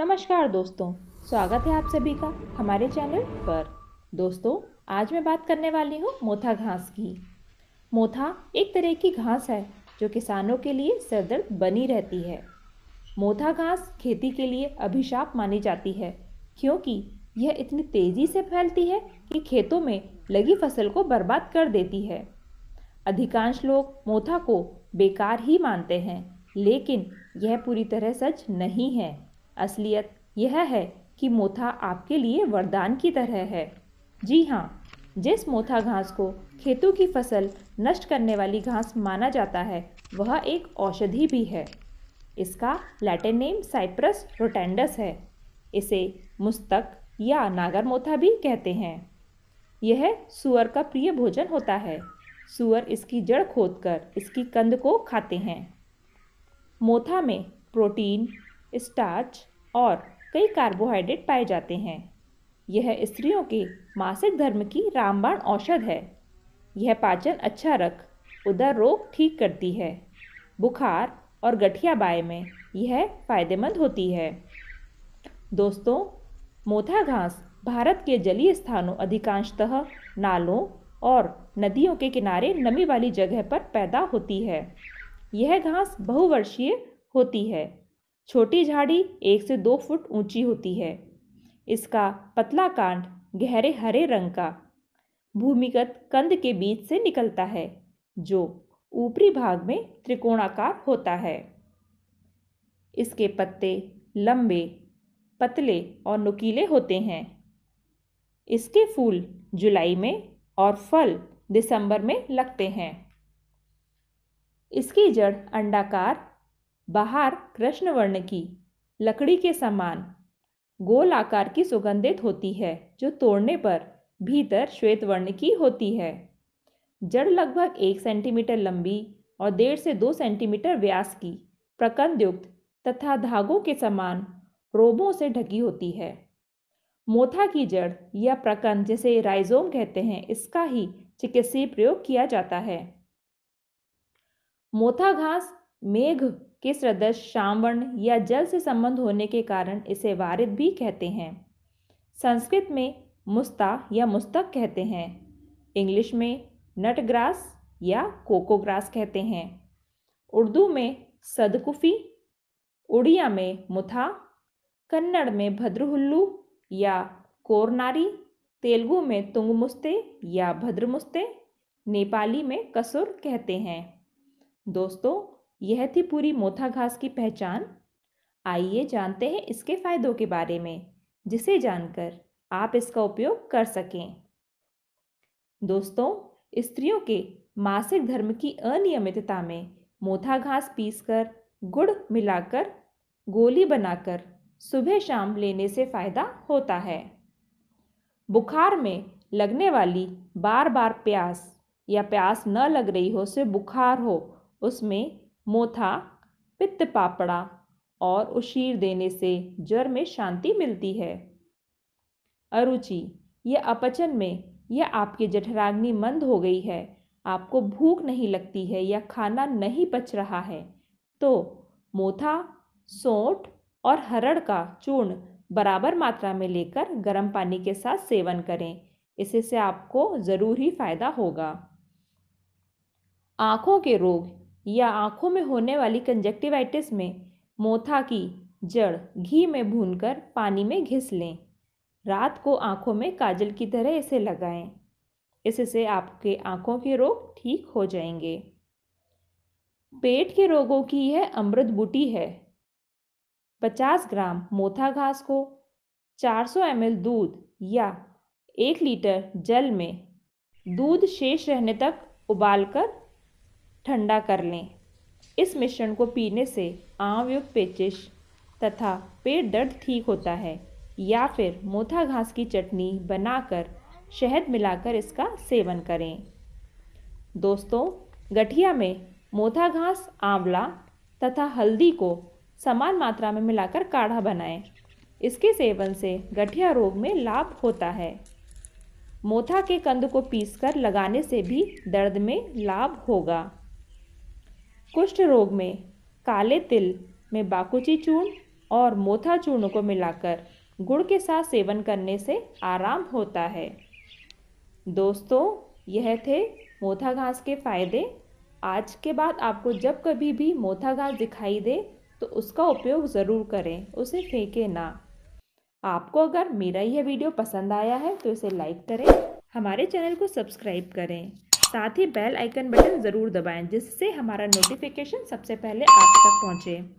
नमस्कार दोस्तों स्वागत है आप सभी का हमारे चैनल पर दोस्तों आज मैं बात करने वाली हूँ मोथा घास की मोथा एक तरह की घास है जो किसानों के लिए सरदर्द बनी रहती है मोथा घास खेती के लिए अभिशाप मानी जाती है क्योंकि यह इतनी तेज़ी से फैलती है कि खेतों में लगी फसल को बर्बाद कर देती है अधिकांश लोग मोथा को बेकार ही मानते हैं लेकिन यह पूरी तरह सच नहीं है असलियत यह है कि मोथा आपके लिए वरदान की तरह है जी हाँ जिस मोथा घास को खेतों की फसल नष्ट करने वाली घास माना जाता है वह एक औषधि भी है इसका लैटिन नेम साइप्रस रोटेंडस है इसे मुस्तक या नागर मोथा भी कहते हैं यह सुअर का प्रिय भोजन होता है सुअर इसकी जड़ खोदकर इसकी कंद को खाते हैं मोथा में प्रोटीन स्टार्च और कई कार्बोहाइड्रेट पाए जाते हैं यह स्त्रियों के मासिक धर्म की रामबाण औषध है यह पाचन अच्छा रख उदर रोग ठीक करती है बुखार और गठिया बाय में यह फायदेमंद होती है दोस्तों मोथा घास भारत के जलीय स्थानों अधिकांशतः नालों और नदियों के किनारे नमी वाली जगह पर पैदा होती है यह घास बहुवर्षीय होती है छोटी झाड़ी एक से दो फुट ऊंची होती है इसका पतला कांड गहरे हरे रंग का भूमिगत कंद के बीच से निकलता है जो ऊपरी भाग में त्रिकोणाकार होता है इसके पत्ते लंबे पतले और नुकीले होते हैं इसके फूल जुलाई में और फल दिसंबर में लगते हैं इसकी जड़ अंडाकार बाहर कृष्ण वर्ण की लकड़ी के समान गोल आकार की सुगंधित होती है जो तोड़ने पर भीतर श्वेत वर्ण की होती है जड़ लगभग एक सेंटीमीटर लंबी और डेढ़ से दो सेंटीमीटर व्यास की प्रकंदयुक्त तथा धागों के समान रोबों से ढकी होती है मोथा की जड़ या प्रकंद जिसे राइजोम कहते हैं इसका ही चिकित्सीय प्रयोग किया जाता है मोथा घास मेघ के सदस्य श्रावण या जल से संबंध होने के कारण इसे वारिद भी कहते हैं संस्कृत में मुस्ता या मुस्तक कहते हैं इंग्लिश में नटग्रास या कोकोग्रास कहते हैं उर्दू में सदकुफ़ी उड़िया में मुथा कन्नड़ में भद्रहुल्लू या कोरनारी तेलुगु में तुंगमुस्ते या भद्रमुस्ते नेपाली में कसुर कहते हैं दोस्तों यह थी पूरी मोथा घास की पहचान आइए जानते हैं इसके फायदों के बारे में जिसे जानकर आप इसका उपयोग कर सकें दोस्तों स्त्रियों के मासिक धर्म की अनियमितता में मोथा घास पीसकर गुड़ मिलाकर गोली बनाकर सुबह शाम लेने से फ़ायदा होता है बुखार में लगने वाली बार बार प्यास या प्यास न लग रही हो से बुखार हो उसमें मोथा पित्त पापड़ा और उशीर देने से जर में शांति मिलती है अरुचि यह अपचन में यह आपकी जठराग्नि मंद हो गई है आपको भूख नहीं लगती है या खाना नहीं पच रहा है तो मोथा सोंठ और हरड़ का चूर्ण बराबर मात्रा में लेकर गर्म पानी के साथ सेवन करें इससे आपको ज़रूर ही फायदा होगा आँखों के रोग या आँखों में होने वाली कंजक्टिवाइटिस में मोथा की जड़ घी में भूनकर पानी में घिस लें रात को आँखों में काजल की तरह इसे लगाएं इससे आपके आँखों के रोग ठीक हो जाएंगे पेट के रोगों की यह अमृत बूटी है 50 ग्राम मोथा घास को 400 सौ दूध या एक लीटर जल में दूध शेष रहने तक उबालकर ठंडा कर लें इस मिश्रण को पीने से आमयुक्त पेचिश तथा पेट दर्द ठीक होता है या फिर मोथा घास की चटनी बनाकर शहद मिलाकर इसका सेवन करें दोस्तों गठिया में मोथा घास आंवला तथा हल्दी को समान मात्रा में मिलाकर काढ़ा बनाएं। इसके सेवन से गठिया रोग में लाभ होता है मोथा के कंद को पीसकर लगाने से भी दर्द में लाभ होगा कुष्ठ रोग में काले तिल में बाकुची चूर्ण और मोथा चूर्ण को मिलाकर गुड़ के साथ सेवन करने से आराम होता है दोस्तों यह थे मोथा घास के फायदे आज के बाद आपको जब कभी भी मोथा घास दिखाई दे तो उसका उपयोग ज़रूर करें उसे फेंके ना आपको अगर मेरा यह वीडियो पसंद आया है तो इसे लाइक करें हमारे चैनल को सब्सक्राइब करें साथ ही बेल आइकन बटन ज़रूर दबाएं जिससे हमारा नोटिफिकेशन सबसे पहले आप तक पहुँचे